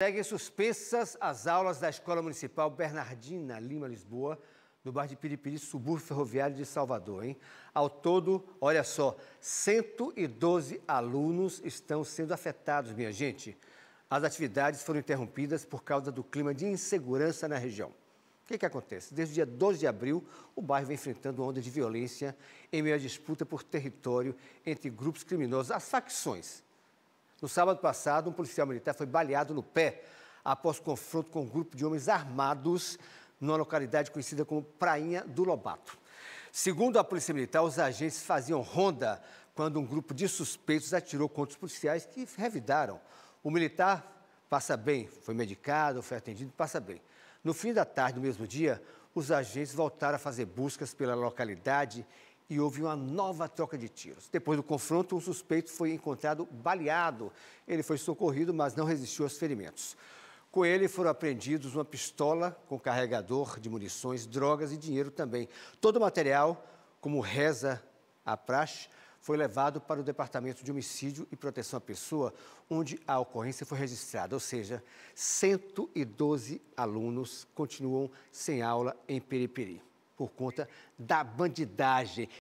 Seguem suspensas as aulas da Escola Municipal Bernardina Lima Lisboa, no bairro de Piripiri, subúrbio ferroviário de Salvador. Hein? Ao todo, olha só, 112 alunos estão sendo afetados, minha gente. As atividades foram interrompidas por causa do clima de insegurança na região. O que, que acontece? Desde o dia 12 de abril, o bairro vem enfrentando onda de violência em meio à disputa por território entre grupos criminosos, as facções no sábado passado, um policial militar foi baleado no pé após confronto com um grupo de homens armados numa localidade conhecida como Prainha do Lobato. Segundo a Polícia Militar, os agentes faziam ronda quando um grupo de suspeitos atirou contra os policiais que revidaram. O militar passa bem, foi medicado, foi atendido, passa bem. No fim da tarde do mesmo dia, os agentes voltaram a fazer buscas pela localidade e houve uma nova troca de tiros. Depois do confronto, um suspeito foi encontrado baleado. Ele foi socorrido, mas não resistiu aos ferimentos. Com ele foram apreendidos uma pistola com carregador de munições, drogas e dinheiro também. Todo o material, como reza a praxe, foi levado para o Departamento de Homicídio e Proteção à Pessoa, onde a ocorrência foi registrada. Ou seja, 112 alunos continuam sem aula em Periperi por conta da bandidagem